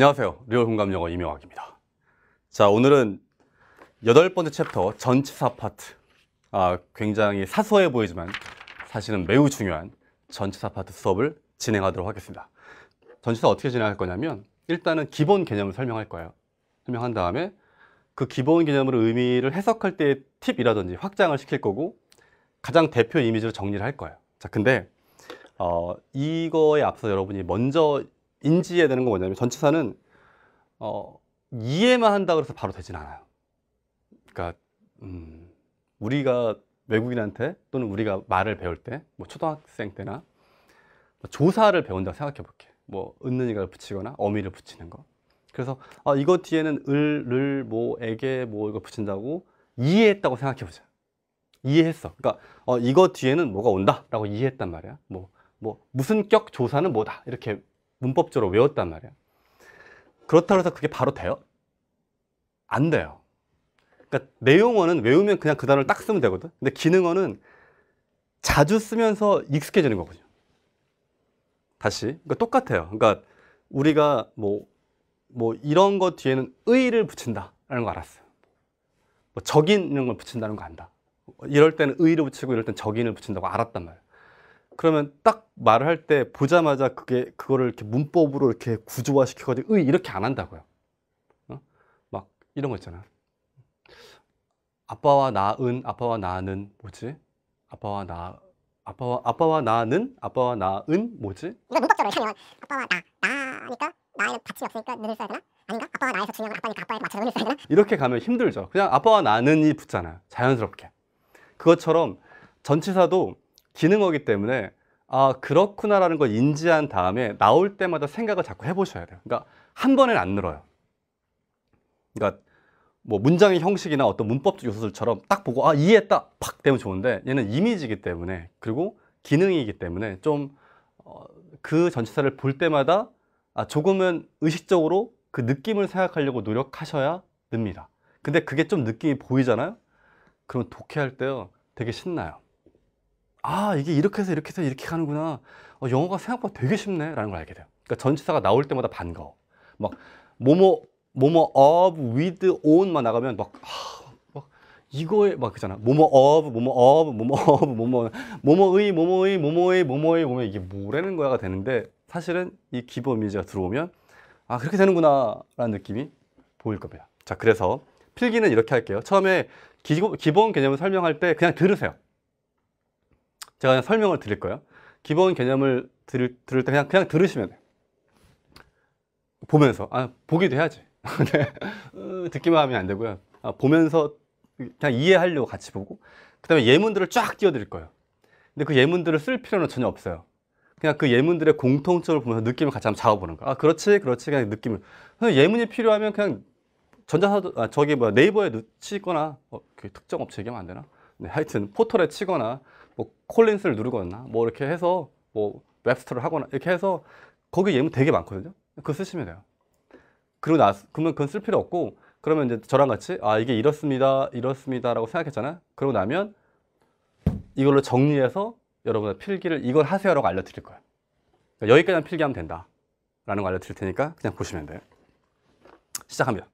안녕하세요. 리얼 공감 영어 이명학입니다. 자, 오늘은 여덟 번째 챕터 전치사 파트. 아, 굉장히 사소해 보이지만 사실은 매우 중요한 전치사 파트 수업을 진행하도록 하겠습니다. 전치사 어떻게 진행할 거냐면 일단은 기본 개념을 설명할 거예요. 설명한 다음에 그 기본 개념으로 의미를 해석할 때의 팁이라든지 확장을 시킬 거고 가장 대표 이미지로 정리를 할 거예요. 자, 근데 어, 이거에 앞서 여러분이 먼저 인지해야 되는 건 뭐냐면 전치사는 어, 이해만 한다고 해서 바로 되진 않아요. 그러니까 음, 우리가 외국인한테 또는 우리가 말을 배울 때뭐 초등학생 때나 뭐 조사를 배운다 고 생각해 볼게. 요뭐 은는이가 붙이거나 어미를 붙이는 거. 그래서 아, 이거 뒤에는 을, 를, 뭐, 에게 뭐 이거 붙인다고 이해했다고 생각해 보자. 이해했어. 그러니까 어, 이거 뒤에는 뭐가 온다라고 이해했단 말이야. 뭐, 뭐 무슨 격 조사는 뭐다 이렇게 문법적으로 외웠단 말이야. 그렇다고 해서 그게 바로 돼요? 안 돼요. 그러니까 내용어는 외우면 그냥 그 단어를 딱 쓰면 되거든. 근데 기능어는 자주 쓰면서 익숙해지는 거거든요. 다시. 그러니까 똑같아요. 그러니까 우리가 뭐, 뭐 이런 것 뒤에는 의를 붙인다라는 거 알았어요. 뭐 적인 이런 걸 붙인다는 거 안다. 이럴 때는 의를 붙이고 이럴 땐 적인을 붙인다고 알았단 말이에요. 그러면 딱 말을 할 때 보자마자 그게 그거를 이렇게 문법으로 이렇게 구조화 시켜가지고 으 이렇게 안 한다고요. 어? 막 이런 거 있잖아. 아빠와 나은 아빠와 나는 뭐지? 아빠와 나 아빠와 아빠와 나는 아빠와 나은 뭐지? 이런 문법적으로 하면 아빠와 나 나니까 나에는 받침이 없으니까 는을 써야 되나? 아닌가? 아빠와 나에서 중요 아빠니까 아빠에 맞춰 는을 써야 되나? 이렇게 가면 힘들죠. 그냥 아빠와 나는이 붙잖아요. 자연스럽게. 그것처럼 전치사도 기능어기 때문에 아 그렇구나라는 걸 인지한 다음에 나올 때마다 생각을 자꾸 해보셔야 돼요. 그러니까 한 번엔 안 늘어요. 그러니까 뭐 문장의 형식이나 어떤 문법적 요소들처럼 딱 보고 아 이해했다 팍 되면 좋은데 얘는 이미지이기 때문에 그리고 기능이기 때문에 좀그 어, 그 전치사를 볼 때마다 아 조금은 의식적으로 그 느낌을 생각하려고 노력하셔야 됩니다. 근데 그게 좀 느낌이 보이잖아요. 그럼 독해할 때요 되게 신나요. 아 이게 이렇게 해서 이렇게 해서 이렇게 가는구나 어, 영어가 생각보다 되게 쉽네 라는 걸 알게 돼요 그러니까 전치사가 나올 때마다 반가워 막 뭐뭐 뭐뭐 of, with, on만 나가면 막, 하, 아, 막 이거에 막 그잖아 뭐뭐 of, 뭐뭐 of, 뭐뭐 of, 뭐뭐 뭐뭐의, 뭐뭐의, 뭐뭐의, 뭐뭐의 보면 이게 뭐라는 거야가 되는데 사실은 이 기본 이미지가 들어오면 아 그렇게 되는구나 라는 느낌이 보일 겁니다 자 그래서 필기는 이렇게 할게요 처음에 기, 기본 개념을 설명할 때 그냥 들으세요 제가 그냥 설명을 드릴 거예요. 기본 개념을 들을, 들을 때 그냥, 그냥 들으시면 돼요. 보면서. 아, 보기도 해야지. 어, 듣기만 하면 안 되고요. 아, 보면서 그냥 이해하려고 같이 보고. 그 다음에 예문들을 쫙 띄워드릴 거예요. 근데 그 예문들을 쓸 필요는 전혀 없어요. 그냥 그 예문들의 공통점을 보면서 느낌을 같이 한번 잡아보는 거예요 아, 그렇지, 그렇지. 그냥 느낌을. 예문이 필요하면 그냥 전자사도, 아, 저기 뭐야, 네이버에 넣치거나, 어, 특정 업체얘기 하면 안 되나? 네, 하여튼 포털에 치거나 뭐 콜린스를 누르거나 뭐 이렇게 해서 뭐웹스터를 하거나 이렇게 해서 거기 예문 되게 많거든요. 그거 쓰시면 돼요. 그리고 나 그러면 그건 쓸 필요 없고 그러면 이제 저랑 같이 아 이게 이렇습니다 이렇습니다라고 생각했잖아. 그러고 나면 이걸로 정리해서 여러분의 필기를 이걸 하세요라고 알려드릴 거예요. 그러니까 여기까지는 필기하면 된다라는 걸 알려드릴 테니까 그냥 보시면 돼요. 시작합니다.